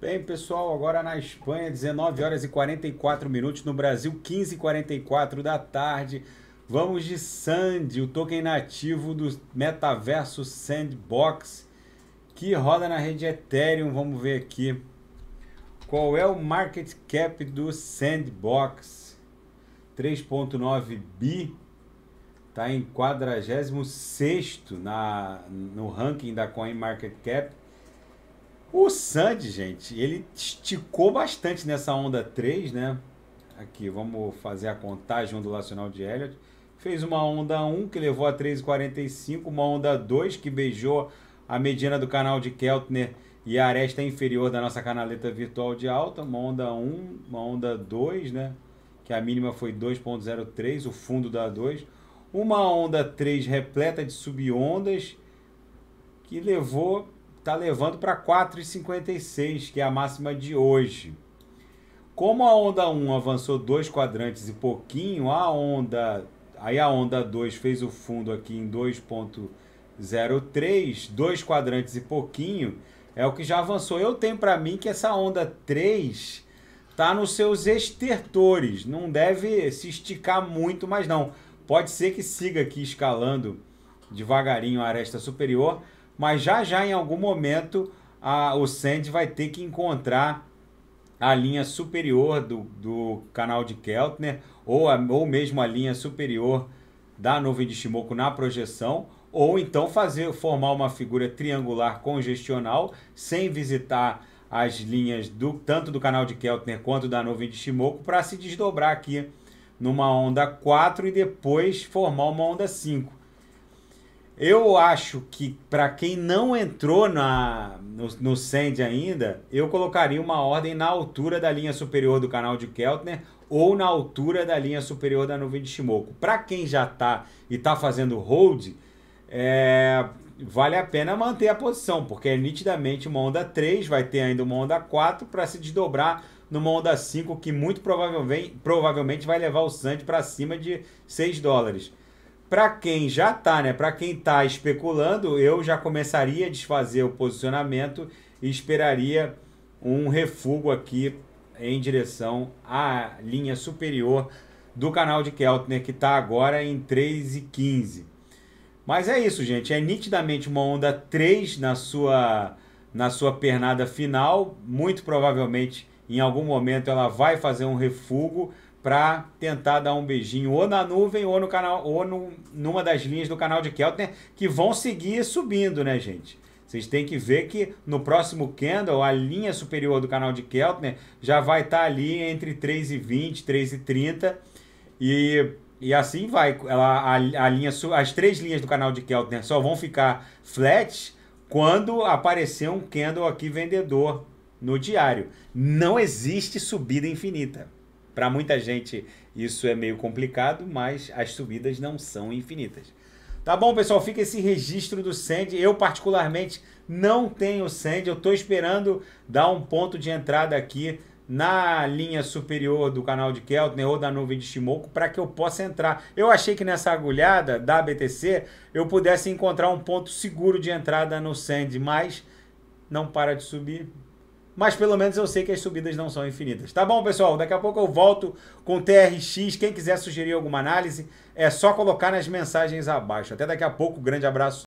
Bem, pessoal, agora na Espanha, 19 horas e 44 minutos, no Brasil, 15 e 44 da tarde. Vamos de Sand, o token nativo do metaverso Sandbox, que roda na rede Ethereum. Vamos ver aqui qual é o market cap do Sandbox. 3,9 bi, está em 46 na, no ranking da CoinMarketCap. O Sandy, gente, ele esticou bastante nessa onda 3, né? Aqui, vamos fazer a contagem ondulacional de Elliot. Fez uma onda 1 que levou a 3,45, uma onda 2 que beijou a mediana do canal de Keltner e a aresta inferior da nossa canaleta virtual de alta, uma onda 1, uma onda 2, né? Que a mínima foi 2,03, o fundo da 2. Uma onda 3 repleta de subondas que levou está levando para 4,56, que é a máxima de hoje. Como a onda 1 avançou dois quadrantes e pouquinho, a onda aí a onda 2 fez o fundo aqui em 2.03, dois quadrantes e pouquinho, é o que já avançou. Eu tenho para mim que essa onda 3 tá nos seus estertores, não deve se esticar muito, mas não. Pode ser que siga aqui escalando devagarinho a aresta superior, mas já já em algum momento a, o Sandy vai ter que encontrar a linha superior do, do canal de Keltner ou, a, ou mesmo a linha superior da nuvem de Shimoku na projeção ou então fazer formar uma figura triangular congestional sem visitar as linhas do tanto do canal de Keltner quanto da nuvem de Shimoku para se desdobrar aqui numa onda 4 e depois formar uma onda 5. Eu acho que para quem não entrou na, no, no Sand ainda, eu colocaria uma ordem na altura da linha superior do canal de Keltner ou na altura da linha superior da nuvem de Shimoku. Para quem já está e está fazendo hold, é, vale a pena manter a posição, porque é nitidamente uma onda 3, vai ter ainda uma onda 4 para se desdobrar numa onda 5 que muito provavelmente, provavelmente vai levar o Sand para cima de 6 dólares. Para quem já está, né? Para quem está especulando, eu já começaria a desfazer o posicionamento e esperaria um refugo aqui em direção à linha superior do canal de Keltner, que está agora em 3,15. Mas é isso, gente. É nitidamente uma onda 3 na sua, na sua pernada final. Muito provavelmente, em algum momento, ela vai fazer um refugo para tentar dar um beijinho ou na nuvem ou no canal ou no, numa das linhas do canal de Keltner que vão seguir subindo, né, gente? Vocês têm que ver que no próximo candle a linha superior do canal de Keltner já vai estar tá ali entre 3 e 20, 3 e 30 e e assim vai, ela, a, a linha, as três linhas do canal de Keltner só vão ficar flat quando aparecer um candle aqui vendedor no diário. Não existe subida infinita. Para muita gente isso é meio complicado, mas as subidas não são infinitas. Tá bom, pessoal, fica esse registro do Send. Eu, particularmente, não tenho Send. Eu estou esperando dar um ponto de entrada aqui na linha superior do canal de Keltner ou da nuvem de Shimoku para que eu possa entrar. Eu achei que nessa agulhada da BTC eu pudesse encontrar um ponto seguro de entrada no Send, mas não para de subir, mas pelo menos eu sei que as subidas não são infinitas. Tá bom, pessoal? Daqui a pouco eu volto com TRX. Quem quiser sugerir alguma análise, é só colocar nas mensagens abaixo. Até daqui a pouco. Grande abraço.